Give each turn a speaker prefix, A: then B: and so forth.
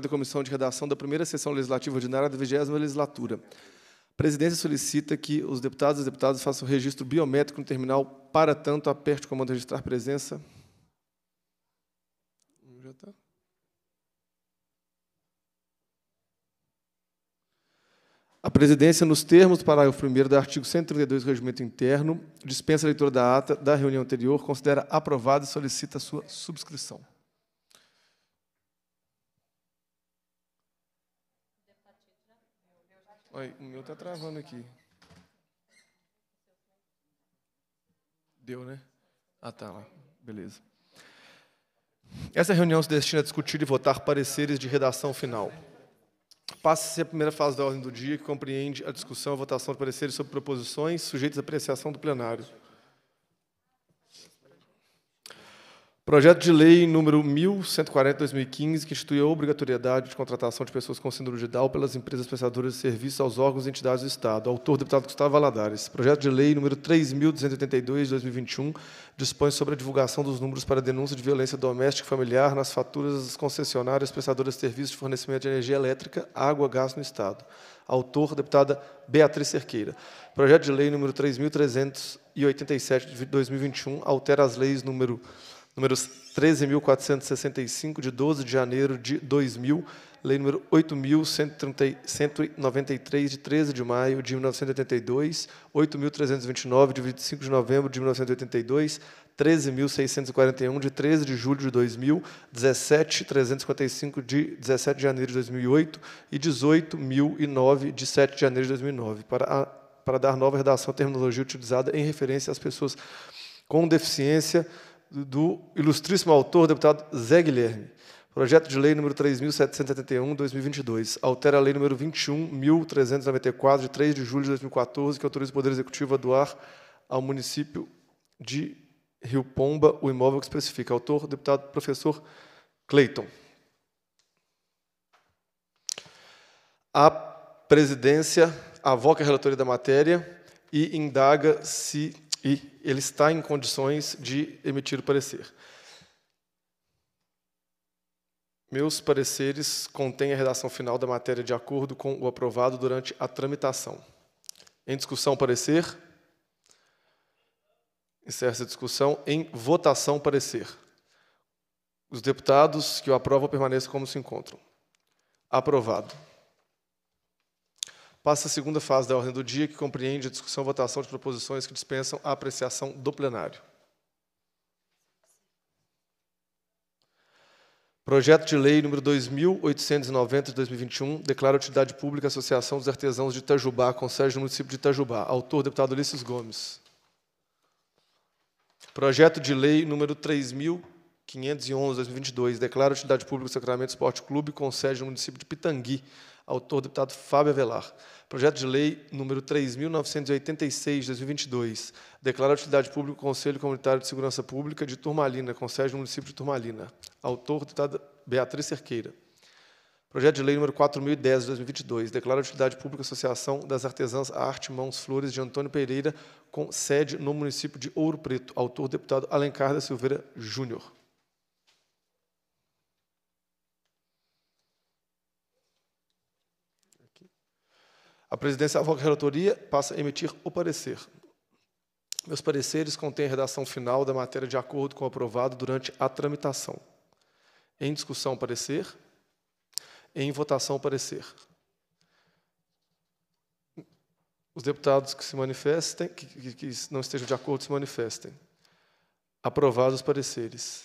A: da Comissão de Redação da primeira sessão legislativa ordinária da 20 legislatura. A presidência solicita que os deputados e deputadas façam registro biométrico no terminal, para tanto, aperte o comando registrar presença. Já está. A presidência, nos termos do parágrafo 1 do artigo 132 do Regimento Interno, dispensa a leitura da ata da reunião anterior, considera aprovada e solicita a sua subscrição. o meu está travando aqui. Deu, né? Ah, tá lá. Beleza. Essa reunião se destina a discutir e votar pareceres de redação final. Passa-se a primeira fase da ordem do dia, que compreende a discussão e a votação de pareceres sobre proposições sujeitas à apreciação do plenário. Projeto de lei número 1140/2015 que institui a obrigatoriedade de contratação de pessoas com síndrome de Down pelas empresas prestadoras de serviços aos órgãos e entidades do Estado. Autor deputado Gustavo Valadares. Projeto de lei número 3282/2021 dispõe sobre a divulgação dos números para denúncia de violência doméstica e familiar nas faturas das concessionárias prestadoras de serviços de fornecimento de energia elétrica, água, gás no Estado. Autor deputada Beatriz Cerqueira. Projeto de lei número 3387 de 2021 altera as leis número números 13.465, de 12 de janeiro de 2000, lei número 8.193, de 13 de maio de 1982, 8.329, de 25 de novembro de 1982, 13.641, de 13 de julho de 2000, 17.355, de 17 de janeiro de 2008 e 18.009, de 7 de janeiro de 2009, para, a, para dar nova redação à terminologia utilizada em referência às pessoas com deficiência, do ilustríssimo autor, deputado Zé Guilherme. Projeto de lei número 3771 2022 altera a lei número 21394 de 3 de julho de 2014, que autoriza o Poder Executivo a doar ao município de Rio Pomba o imóvel que especifica. Autor, deputado professor Cleiton. A presidência avoca a relatoria da matéria e indaga se e ele está em condições de emitir o parecer. Meus pareceres contêm a redação final da matéria de acordo com o aprovado durante a tramitação. Em discussão, parecer. Encerra-se a discussão. Em votação, parecer. Os deputados que o aprovam permaneçam como se encontram. Aprovado passa a segunda fase da ordem do dia, que compreende a discussão e votação de proposições que dispensam a apreciação do plenário. Projeto de Lei número 2890 de 2021 declara a utilidade pública a Associação dos Artesãos de Itajubá, com sede no município de Itajubá. Autor, deputado Ulisses Gomes. Projeto de Lei número 3000 511, 2022, declara a utilidade pública do Sacramento Esporte Clube com sede no município de Pitangui. Autor, deputado Fábio Avelar. Projeto de lei número 3.986, de 2022. Declara a utilidade pública do Conselho Comunitário de Segurança Pública de Turmalina, com sede no município de Turmalina. Autor, deputada Beatriz Cerqueira. Projeto de lei número 4.010, de 2022. Declara a utilidade pública a Associação das Artesãs Arte Mãos Flores de Antônio Pereira, com sede no município de Ouro Preto. Autor, deputado Alencar da Silveira Júnior. A presidência avoca a relatoria, passa a emitir o parecer. Meus pareceres contêm a redação final da matéria de acordo com o aprovado durante a tramitação. Em discussão, parecer. Em votação, parecer. Os deputados que se manifestem, que, que, que não estejam de acordo, se manifestem. Aprovados os pareceres.